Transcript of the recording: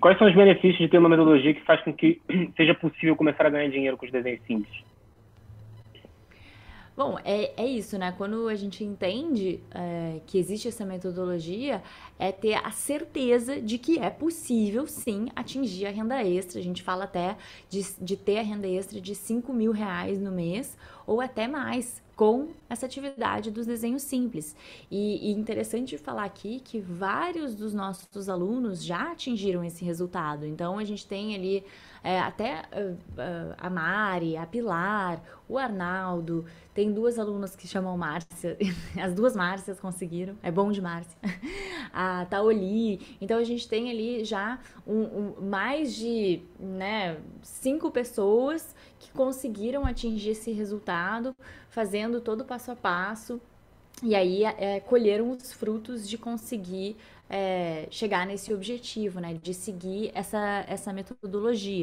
Quais são os benefícios de ter uma metodologia que faz com que seja possível começar a ganhar dinheiro com os desenhos simples? Bom, é, é isso, né? Quando a gente entende é, que existe essa metodologia, é ter a certeza de que é possível, sim, atingir a renda extra. A gente fala até de, de ter a renda extra de 5 mil reais no mês ou até mais, com essa atividade dos desenhos simples. E, e, interessante falar aqui que vários dos nossos alunos já atingiram esse resultado. Então a gente tem ali é, até uh, uh, a Mari, a Pilar, o Arnaldo, tem duas alunas que chamam Márcia, as duas Márcias conseguiram, é bom de Márcia a Taoli. Então a gente tem ali já um, um, mais de né, cinco pessoas que conseguiram atingir esse resultado, fazendo todo passo a passo. E aí é, é, colheram os frutos de conseguir é, chegar nesse objetivo, né? De seguir essa, essa metodologia.